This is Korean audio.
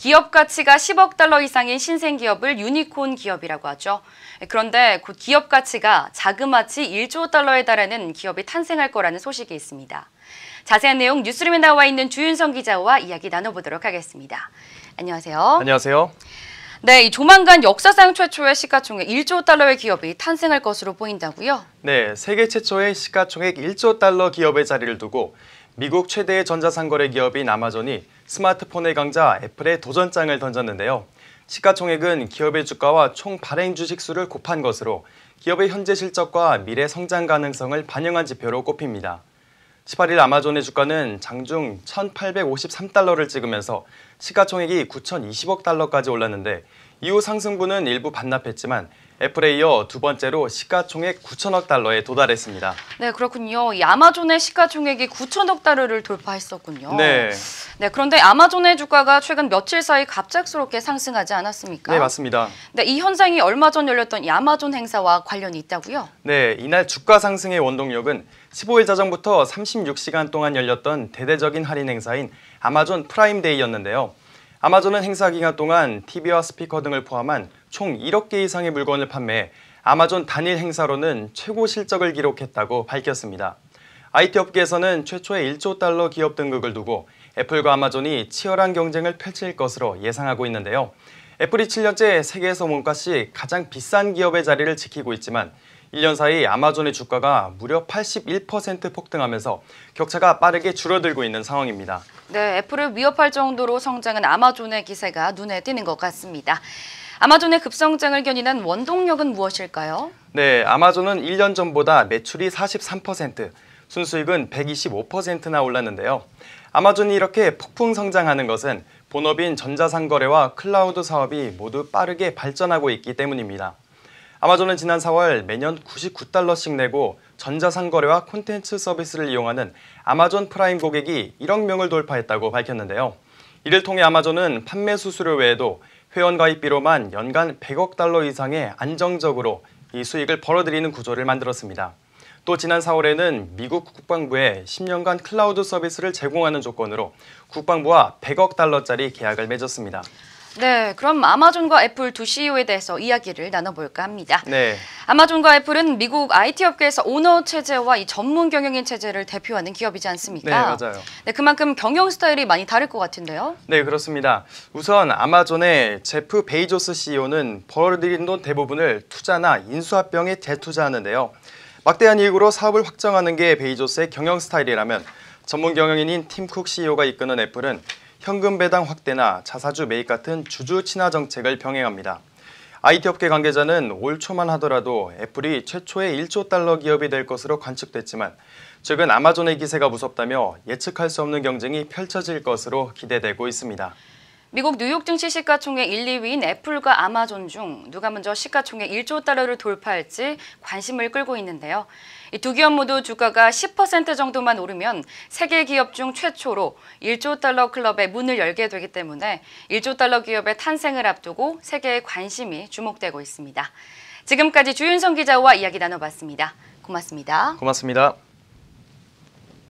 기업 가치가 10억 달러 이상인 신생 기업을 유니콘 기업이라고 하죠. 그런데 곧 기업 가치가 자그마치 1조 달러에 달하는 기업이 탄생할 거라는 소식이 있습니다. 자세한 내용 뉴스룸에 나와 있는 주윤성 기자와 이야기 나눠보도록 하겠습니다. 안녕하세요. 안녕하세요. 네, 조만간 역사상 최초의 시가총액 1조 달러의 기업이 탄생할 것으로 보인다고요? 네, 세계 최초의 시가총액 1조 달러 기업의 자리를 두고 미국 최대의 전자상거래 기업인 아마존이 스마트폰의 강자 애플에 도전장을 던졌는데요. 시가총액은 기업의 주가와 총 발행 주식 수를 곱한 것으로 기업의 현재 실적과 미래 성장 가능성을 반영한 지표로 꼽힙니다. 18일 아마존의 주가는 장중 1,853달러를 찍으면서 시가총액이 9,020억 달러까지 올랐는데 이후 상승분은 일부 반납했지만 애플에 이어 두 번째로 시가총액 9천억 달러에 도달했습니다. 네, 그렇군요. 아마존의 시가총액이 9천억 달러를 돌파했었군요. 네. 네, 그런데 아마존의 주가가 최근 며칠 사이 갑작스럽게 상승하지 않았습니까? 네, 맞습니다. 네, 이 현상이 얼마 전 열렸던 아마존 행사와 관련이 있다고요? 네, 이날 주가 상승의 원동력은 15일 자정부터 36시간 동안 열렸던 대대적인 할인 행사인 아마존 프라임데이였는데요. 아마존은 행사 기간 동안 TV와 스피커 등을 포함한 총 1억 개 이상의 물건을 판매해 아마존 단일 행사로는 최고 실적을 기록했다고 밝혔습니다. IT 업계에서는 최초의 1조 달러 기업 등극을 두고 애플과 아마존이 치열한 경쟁을 펼칠 것으로 예상하고 있는데요. 애플이 7년째 세계에서 몸값이 가장 비싼 기업의 자리를 지키고 있지만 1년 사이 아마존의 주가가 무려 81% 폭등하면서 격차가 빠르게 줄어들고 있는 상황입니다. 네, 애플을 위협할 정도로 성장한 아마존의 기세가 눈에 띄는 것 같습니다. 아마존의 급성장을 견인한 원동력은 무엇일까요? 네, 아마존은 1년 전보다 매출이 43%, 순수익은 125%나 올랐는데요. 아마존이 이렇게 폭풍 성장하는 것은 본업인 전자상거래와 클라우드 사업이 모두 빠르게 발전하고 있기 때문입니다. 아마존은 지난 4월 매년 99달러씩 내고 전자상거래와 콘텐츠 서비스를 이용하는 아마존 프라임 고객이 1억 명을 돌파했다고 밝혔는데요. 이를 통해 아마존은 판매 수수료 외에도 회원가입비로만 연간 100억 달러 이상의 안정적으로 이 수익을 벌어들이는 구조를 만들었습니다. 또 지난 4월에는 미국 국방부에 10년간 클라우드 서비스를 제공하는 조건으로 국방부와 100억 달러짜리 계약을 맺었습니다. 네, 그럼 아마존과 애플 두 CEO에 대해서 이야기를 나눠볼까 합니다. 네. 아마존과 애플은 미국 IT 업계에서 오너 체제와 이 전문 경영인 체제를 대표하는 기업이지 않습니까? 네, 맞아요. 네, 그만큼 경영 스타일이 많이 다를 것 같은데요. 네, 그렇습니다. 우선 아마존의 제프 베이조스 CEO는 벌어들인 돈 대부분을 투자나 인수합병에 재투자하는데요. 막대한 이익으로 사업을 확정하는 게 베이조스의 경영 스타일이라면 전문 경영인인 팀 쿡 CEO가 이끄는 애플은 현금 배당 확대나 자사주 매입 같은 주주 친화 정책을 병행합니다. IT 업계 관계자는 올 초만 하더라도 애플이 최초의 1조 달러 기업이 될 것으로 관측됐지만 최근 아마존의 기세가 무섭다며 예측할 수 없는 경쟁이 펼쳐질 것으로 기대되고 있습니다. 미국 뉴욕 증시 시가총액 1, 2위인 애플과 아마존 중 누가 먼저 시가총액 1조 달러를 돌파할지 관심을 끌고 있는데요. 이두 기업 모두 주가가 10% 정도만 오르면 세계 기업 중 최초로 1조 달러 클럽의 문을 열게 되기 때문에 1조 달러 기업의 탄생을 앞두고 세계의 관심이 주목되고 있습니다. 지금까지 주윤성 기자와 이야기 나눠봤습니다. 고맙습니다. 고맙습니다.